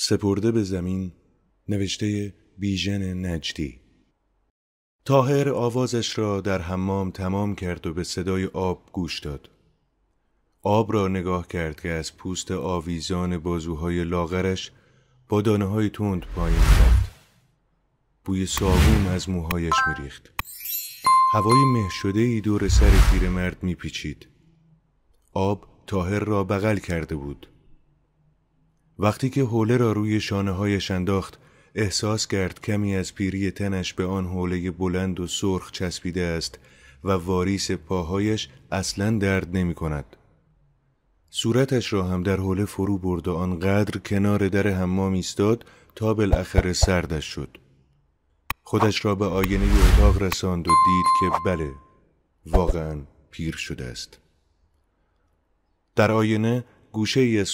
سپرده به زمین نوشته بیژن نجدی تاهر آوازش را در حمام تمام کرد و به صدای آب گوش داد آب را نگاه کرد که از پوست آویزان بازوهای لاغرش با دانه های تند پایین کرد بوی صابون از موهایش میریخت هوای مه شده ای دور سر پیرمرد میپیچید آب تاهر را بغل کرده بود وقتی که حوله را روی شانه هایش انداخت احساس کرد کمی از پیری تنش به آن حوله بلند و سرخ چسبیده است و واریس پاهایش اصلا درد نمی کند. صورتش را هم در حوله فرو برد و آنقدر کنار در حمام ایستاد تا بالاخره سردش شد. خودش را به آینه اتاق رساند و دید که بله واقعا پیر شده است. در آینه گوشه ای از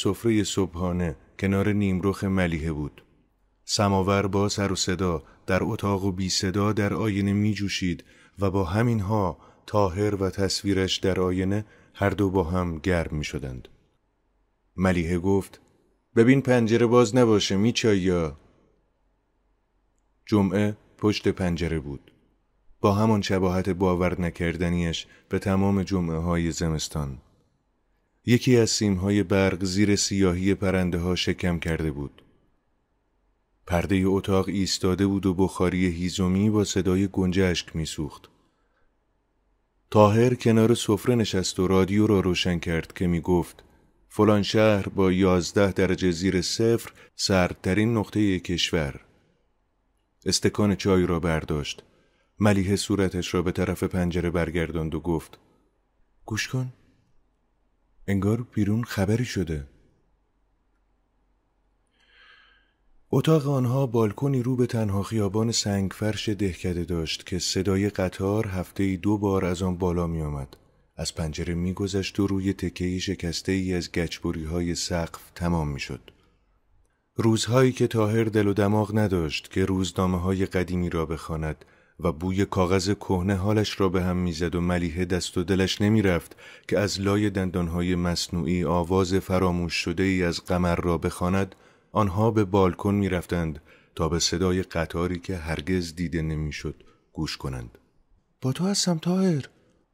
صبحانه کنار نیمرخ ملیه بود. سماور با سر و صدا در اتاق و بی صدا در آینه می جوشید و با همین ها تاهر و تصویرش در آینه هر دو با هم گرم می شدند. ملیه گفت ببین پنجره باز نباشه می یا جمعه پشت پنجره بود. با همان شباهت باور نکردنیش به تمام جمعه های زمستان یکی از سیمهای برق زیر سیاهی پرنده ها شکم کرده بود. پرده اتاق ایستاده بود و بخاری هیزومی با صدای گنجشک میسوخت. تاهر کنار سفره نشست و رادیو را روشن کرد که می گفت فلان شهر با یازده درجه زیر صفر سردترین نقطه کشور. استکان چای را برداشت. ملیه صورتش را به طرف پنجره برگرداند و گفت گوش کن انگار بیرون خبری شده اتاق آنها بالکنی رو به تنها خیابان سنگفرش دهکده داشت که صدای قطار هفته ای دو بار از آن بالا می آمد. از پنجره میگذشت و روی تکه شکسته ای از گچبوری های سقف تمام میشد. روزهایی که تاهر دل و دماغ نداشت که روزنامه های قدیمی را بخواند و بوی کاغذ کهنه حالش را به هم میزد و ملیه دست و دلش نمیرفت که از لای دندانهای مصنوعی آواز فراموش شده ای از قمر را بخواند آنها به بالکن میرفتند تا به صدای قطاری که هرگز دیده نمیشد گوش کنند با تو هستم تاهر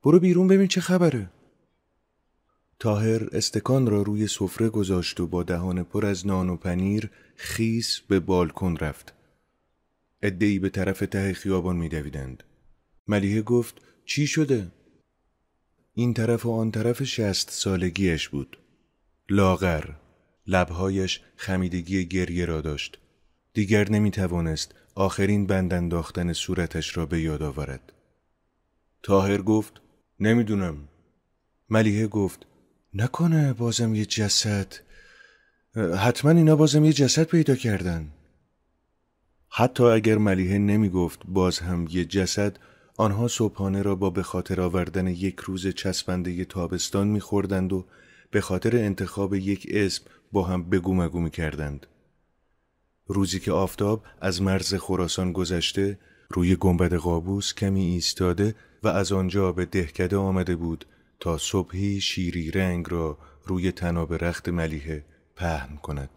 برو بیرون ببین چه خبره تاهر استکان را روی سفره گذاشت و با دهان پر از نان و پنیر خیس به بالکن رفت ادهی به طرف ته خیابان میدویدند ملیه گفت چی شده؟ این طرف و آن طرف شست سالگیش بود لاغر لبهایش خمیدگی گریه را داشت دیگر نمی توانست آخرین بند انداختن صورتش را به یاد آورد تاهر گفت نمیدونم ملیه گفت نکنه بازم یه جسد حتما اینا بازم یه جسد پیدا کردن حتی اگر نمی گفت باز هم یه جسد آنها صبحانه را با به خاطر آوردن یک روز چسبنده تابستان خوردند و به خاطر انتخاب یک اسم با هم بگو مگو کردند. روزی که آفتاب از مرز خراسان گذشته روی گنبد قابوس کمی ایستاده و از آنجا به دهکده آمده بود تا صبحی شیری رنگ را روی تناب رخت ملیه پهن کند.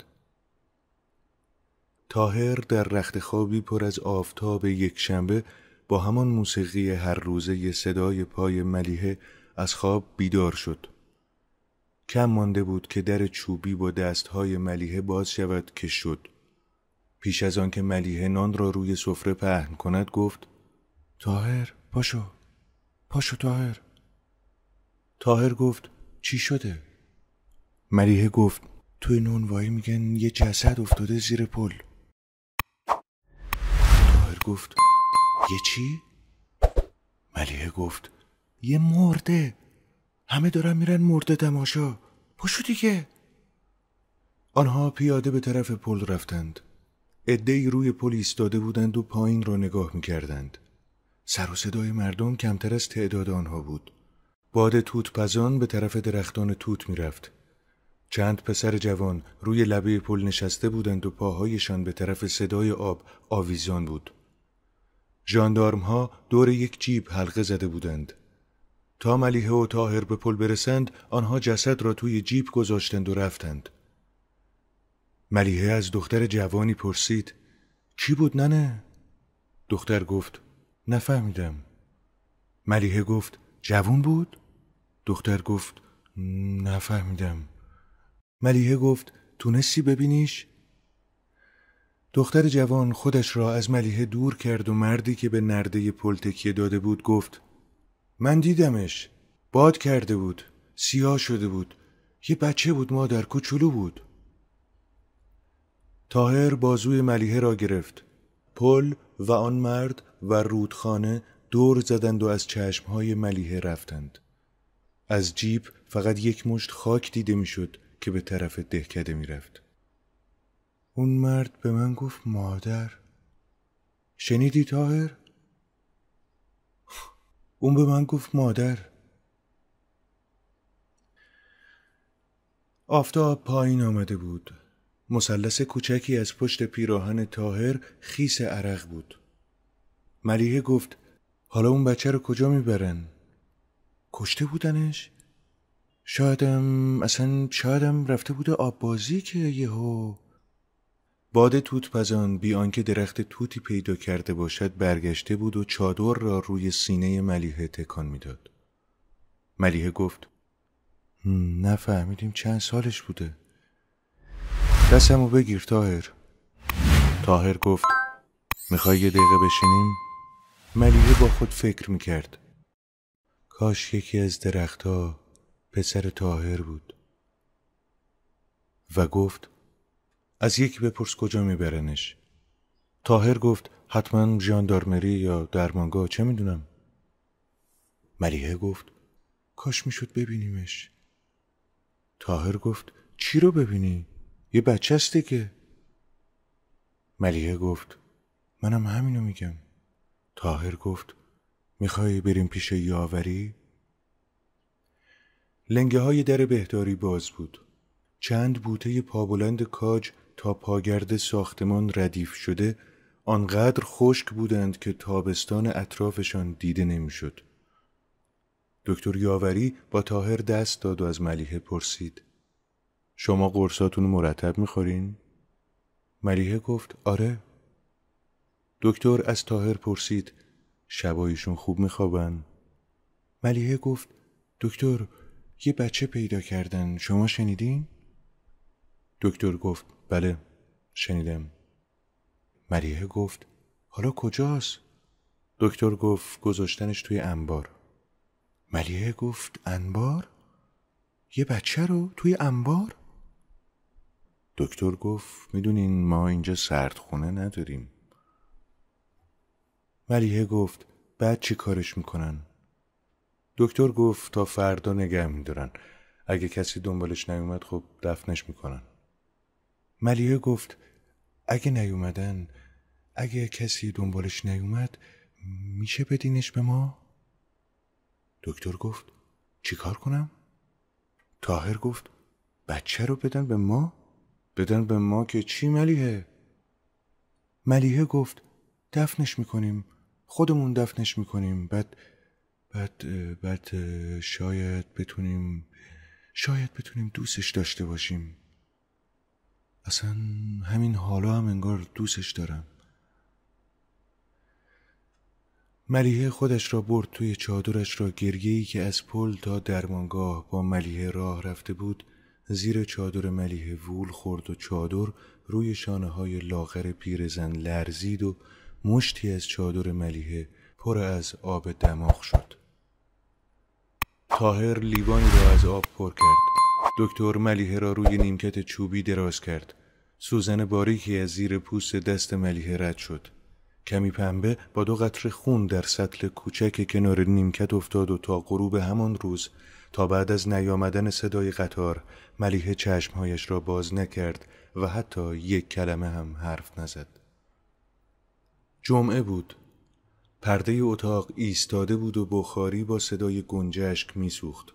تاهر در رخت خوابی پر از آفتاب یک شنبه با همان موسیقی هر روزه صدای پای ملیه از خواب بیدار شد. کم مانده بود که در چوبی با دستهای ملیه باز شود که شد. پیش از که ملیه نان را روی سفره پهن کند گفت تاهر پاشو پاشو تاهر تاهر گفت چی شده؟ ملیه گفت توی وای میگن یه جسد افتاده زیر پل گفت یه چی؟ ملیحه گفت یه مرده همه دارن میرن مرده تماشا پشو دیگه آنها پیاده به طرف پل رفتند ادهی روی پل ایستاده بودند و پایین را نگاه میکردند سر و صدای مردم کمتر از تعداد آنها بود باد توت پزان به طرف درختان توت میرفت چند پسر جوان روی لبه پل نشسته بودند و پاهایشان به طرف صدای آب آویزان بود جاندارم ها دور یک جیب حلقه زده بودند. تا ملیه و تاهر به پل برسند آنها جسد را توی جیب گذاشتند و رفتند. ملیه از دختر جوانی پرسید چی بود ننه؟ دختر گفت نفهمیدم. ملیه گفت جوان بود؟ دختر گفت نفهمیدم. ملیه گفت تونستی ببینیش؟ دختر جوان خودش را از ملیه دور کرد و مردی که به نرده پل تکیه داده بود گفت من دیدمش باد کرده بود سیاه شده بود یه بچه بود مادر کوچولو بود تاهر بازوی ملیه را گرفت پل و آن مرد و رودخانه دور زدند و از چشمهای ملیه رفتند از جیب فقط یک مشت خاک دیده میشد که به طرف دهکده میرفت اون مرد به من گفت مادر شنیدی تاهر؟ اون به من گفت مادر آفتاب پایین آمده بود مثلث کوچکی از پشت پیراهن تاهر خیس عرق بود ملیه گفت حالا اون بچه رو کجا میبرن؟ کشته بودنش؟ شایدم اصلا شایدم رفته بوده آب بازی که یهو باد پزان بیان آنکه درخت توتی پیدا کرده باشد برگشته بود و چادر را روی سینه ملیه تکان میداد. ملیه گفت نفهمیدیم چند سالش بوده دستمو بگیر تاهر تاهر گفت میخوای یه دقیقه بشینیم؟ ملیه با خود فکر میکرد کاش یکی از درختها پسر تاهر بود و گفت از یکی بپرس کجا میبرنش تاهر گفت حتما جاندارمری یا درمانگاه چه میدونم ملیه گفت کاش میشد ببینیمش تاهر گفت چی رو ببینی؟ یه بچه است که ملیه گفت منم همینو میگم تاهر گفت میخوای بریم پیش یاوری؟ لنگه های در بهداری باز بود چند بوته پابلند کاج تا پاگرد ساختمان ردیف شده آنقدر خشک بودند که تابستان اطرافشان دیده نمیشد. دکتر یاوری با تاهر دست داد و از ملیه پرسید شما قرصاتون مرتب میخورین؟ ملیه گفت آره دکتر از تاهر پرسید شبایشون خوب میخوابن؟ ملیه گفت دکتر یه بچه پیدا کردن شما شنیدین؟ دکتر گفت بله شنیدم مریه گفت حالا کجاست؟ دکتر گفت گذاشتنش توی انبار ملیه گفت انبار؟ یه بچه رو توی انبار؟ دکتر گفت میدونین ما اینجا سردخونه نداریم ملیه گفت بعد چی کارش میکنن؟ دکتر گفت تا فردا نگه میدارن اگه کسی دنبالش نیومد خب دفنش میکنن ملیه گفت اگه نیومدن اگه کسی دنبالش نیومد میشه بدینش به ما؟ دکتر گفت چیکار کنم؟ تاهر گفت بچه رو بدن به ما؟ بدن به ما که چی ملیه؟ ملیه گفت دفنش میکنیم خودمون دفنش میکنیم بعد بعد بعد شاید بتونیم شاید بتونیم دوستش داشته باشیم اصلا همین حالا هم انگار دوستش دارم ملیحه خودش را برد توی چادرش را گرگهی که از پل تا درمانگاه با ملیحه راه رفته بود زیر چادر ملیحه وول خورد و چادر روی شانه های لاغر پیرزن لرزید و مشتی از چادر ملیحه پر از آب دماغ شد تاهر لیوانی را از آب پر کرد دکتر ملیه را روی نیمکت چوبی دراز کرد. سوزن باریکی از زیر پوست دست ملیحه رد شد. کمی پنبه با دو قطره خون در سطل کوچک کنار نیمکت افتاد و تا غروب همان روز تا بعد از نیامدن صدای قطار ملیه چشمهایش را باز نکرد و حتی یک کلمه هم حرف نزد. جمعه بود. پرده اتاق ایستاده بود و بخاری با صدای گنجشک میسوخت.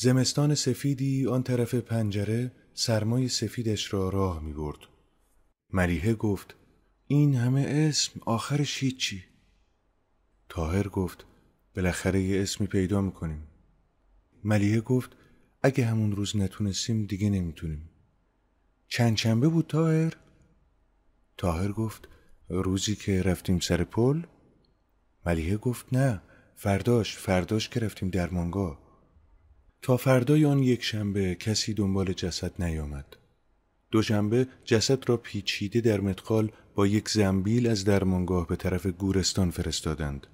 زمستان سفیدی آن طرف پنجره سرمای سفیدش را راه می برد. ملیحه گفت این همه اسم آخرش هیچی. تاهر گفت بالاخره یه اسمی پیدا میکنیم. ملیه گفت اگه همون روز نتونستیم دیگه نمیتونیم. چند چنبه بود تاهر؟ تاهر گفت روزی که رفتیم سر پل؟ ملیه گفت نه فرداش فرداش که رفتیم منگاه. تا فردای آن یک شنبه کسی دنبال جسد نیامد. دوشنبه جسد را پیچیده در متقال با یک زنبیل از درمانگاه به طرف گورستان فرستادند.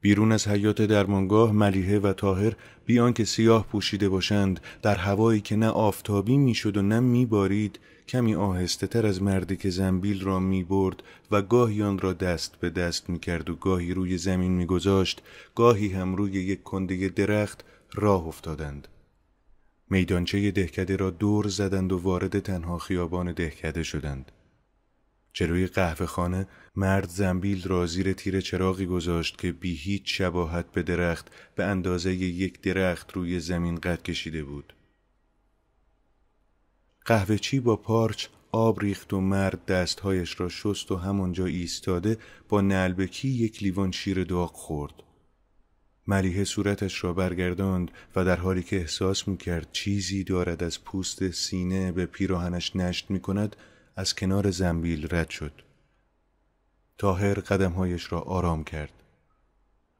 بیرون از حیات درمانگاه ملیحه و تاهر بیان که سیاه پوشیده باشند در هوایی که نه آفتابی میشد و نه میبارید کمی آهسته تر از مردی که زنبیل را میبرد و گاهی آن را دست به دست کرد و گاهی روی زمین میگذاشت گاهی هم روی یک کنده درخت راه افتادند میدانچه دهکده را دور زدند و وارد تنها خیابان دهکده شدند جلوی قهوه خانه مرد زنبیل را زیر تیر چراغی گذاشت که بی هیچ شباهت به درخت به اندازه یک درخت روی زمین قد کشیده بود. چی با پارچ آب ریخت و مرد دستهایش را شست و همانجا ایستاده با نلبکی یک لیوان شیر داغ خورد. ملیه صورتش را برگرداند و در حالی که احساس میکرد چیزی دارد از پوست سینه به پیراهنش نشت میکند از کنار زنبیل رد شد. تاهر قدمهایش را آرام کرد.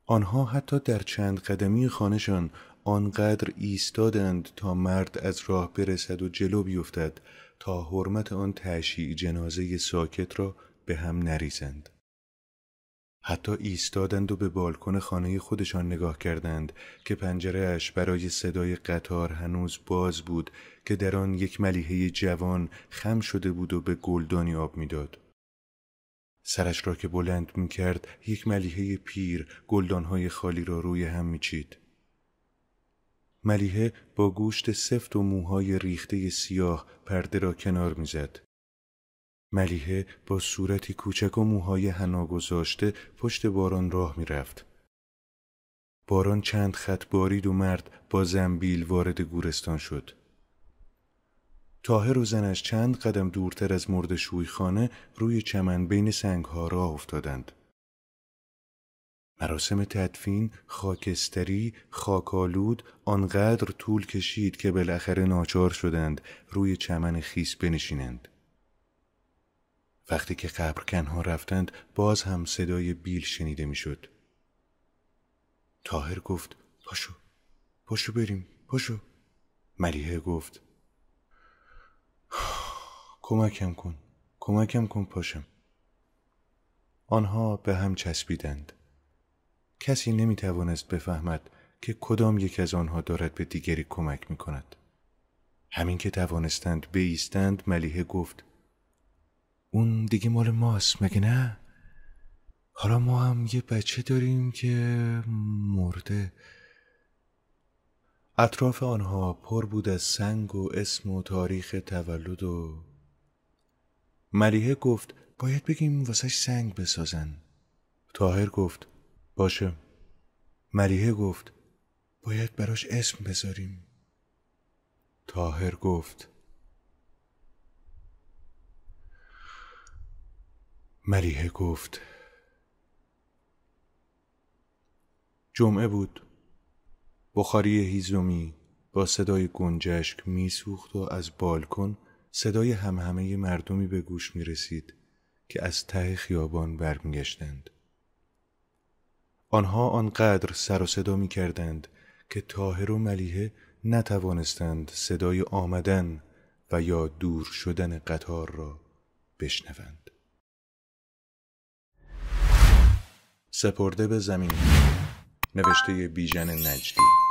آنها حتی در چند قدمی خانهشان آنقدر ایستادند تا مرد از راه برسد و جلو بیفتد تا حرمت آن تشییع جنازه ساکت را به هم نریزند. حتی ایستادند و به بالکن خانه خودشان نگاه کردند که پنجرهاش برای صدای قطار هنوز باز بود که در آن یک ملیحه جوان خم شده بود و به گلدانی آب میداد. سرش را که بلند می کرد یک ملیحه پیر گلدانهای خالی را روی هم می چید. ملیحه با گوشت سفت و موهای ریخته سیاه پرده را کنار میزد. ملیحه با صورتی کوچک و موهای حنا گذاشته پشت باران راه میرفت. باران چند خط بارید و مرد با زنبیل وارد گورستان شد. تاهر و زنش چند قدم دورتر از مرد شویخانه روی چمن بین سنگها راه افتادند. مراسم تدفین خاکستری خاکالود آنقدر طول کشید که بالاخره ناچار شدند روی چمن خیس بنشینند. وقتی که قبرکنها رفتند باز هم صدای بیل شنیده میشد. تاهر گفت پاشو پاشو بریم پاشو ملیحه گفت کمکم کن کمکم کن پاشم آنها به هم چسبیدند کسی نمی توانست بفهمد که کدام یک از آنها دارد به دیگری کمک می کند همین که توانستند بیستند ملیحه گفت اون دیگه مال ماست مگه نه حالا ما هم یه بچه داریم که مرده اطراف آنها پر بود از سنگ و اسم و تاریخ تولد و ملیحه گفت باید بگیم واسش سنگ بسازن تاهر گفت باشه ملیه گفت باید براش اسم بذاریم تاهر گفت مریه گفت جمعه بود بخاری هیزومی با صدای گنجشک میسوخت و از بالکن صدای همهمه مردمی به گوش می رسید که از ته خیابان برمیگشتند. آنها آنقدر سر و صدا می کردند که تاهر و ملیحه نتوانستند صدای آمدن و یا دور شدن قطار را بشنوند. سپرده به زمین نوشته بیژن نجدی